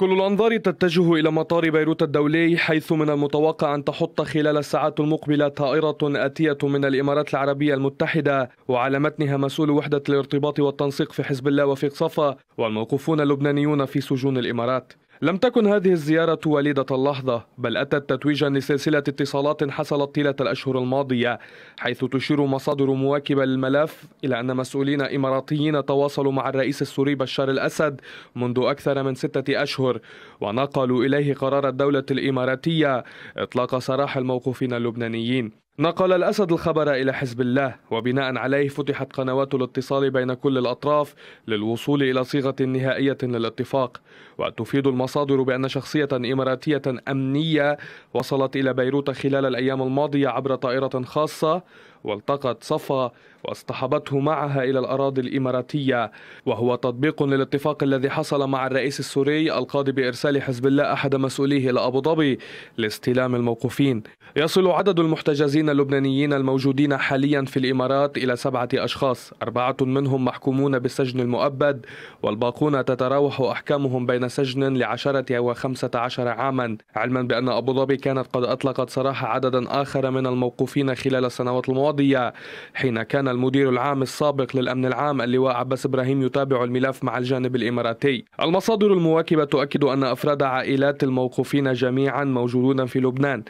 كل الأنظار تتجه إلى مطار بيروت الدولي حيث من المتوقع أن تحط خلال الساعات المقبلة طائرة آتية من الإمارات العربية المتحدة وعلى متنها مسؤول وحدة الارتباط والتنسيق في حزب الله وفيق صفا والموقوفون اللبنانيون في سجون الإمارات لم تكن هذه الزيارة وليدة اللحظة بل أتت تتويجا لسلسلة اتصالات حصلت طيلة الأشهر الماضية حيث تشير مصادر مواكبة للملف إلى أن مسؤولين إماراتيين تواصلوا مع الرئيس السوري بشار الأسد منذ أكثر من ستة أشهر ونقلوا إليه قرار الدولة الإماراتية إطلاق سراح الموقوفين اللبنانيين نقل الأسد الخبر إلى حزب الله وبناء عليه فتحت قنوات الاتصال بين كل الأطراف للوصول إلى صيغة نهائية للاتفاق وتفيد المصادر بأن شخصية إماراتية أمنية وصلت إلى بيروت خلال الأيام الماضية عبر طائرة خاصة والتقت صفا واصطحبته معها إلى الأراضي الإماراتية وهو تطبيق للاتفاق الذي حصل مع الرئيس السوري القاضي بإرسال حزب الله أحد مسؤوليه إلى أبو ظبي لاستلام الموقوفين يصل عدد المحتجزين اللبنانيين الموجودين حاليا في الإمارات إلى سبعة أشخاص أربعة منهم محكومون بالسجن المؤبد والباقون تتراوح أحكامهم بين سجن لعشرة وخمسة عشر عاما علما بأن أبو ظبي كانت قد أطلقت سراح عددا آخر من الموقوفين خلال السنوات الماضية القضية حين كان المدير العام السابق للأمن العام اللواء عباس إبراهيم يتابع الملف مع الجانب الإماراتي المصادر المواكبة تؤكد أن أفراد عائلات الموقوفين جميعا موجودون في لبنان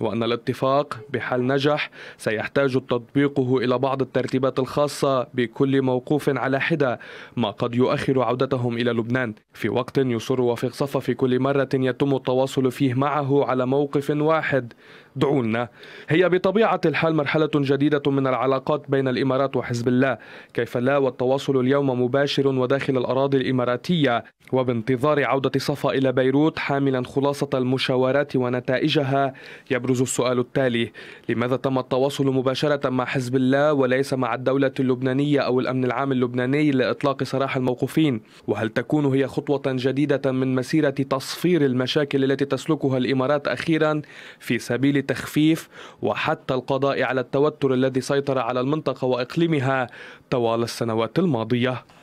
وأن الاتفاق بحال نجح سيحتاج تطبيقه إلى بعض الترتيبات الخاصة بكل موقوف على حدة ما قد يؤخر عودتهم إلى لبنان في وقت يصر وفي صفا في كل مرة يتم التواصل فيه معه على موقف واحد دعونا هي بطبيعة الحال مرحلة جديدة من العلاقات بين الإمارات وحزب الله كيف لا والتواصل اليوم مباشر وداخل الأراضي الإماراتية وبانتظار عودة صفا إلى بيروت حاملا خلاصة المشاورات ونتائجها يبدو يبرز السؤال التالي لماذا تم التواصل مباشرة مع حزب الله وليس مع الدولة اللبنانية أو الأمن العام اللبناني لإطلاق سراح الموقوفين وهل تكون هي خطوة جديدة من مسيرة تصفير المشاكل التي تسلكها الإمارات أخيرا في سبيل تخفيف وحتى القضاء على التوتر الذي سيطر على المنطقة وإقليمها طوال السنوات الماضية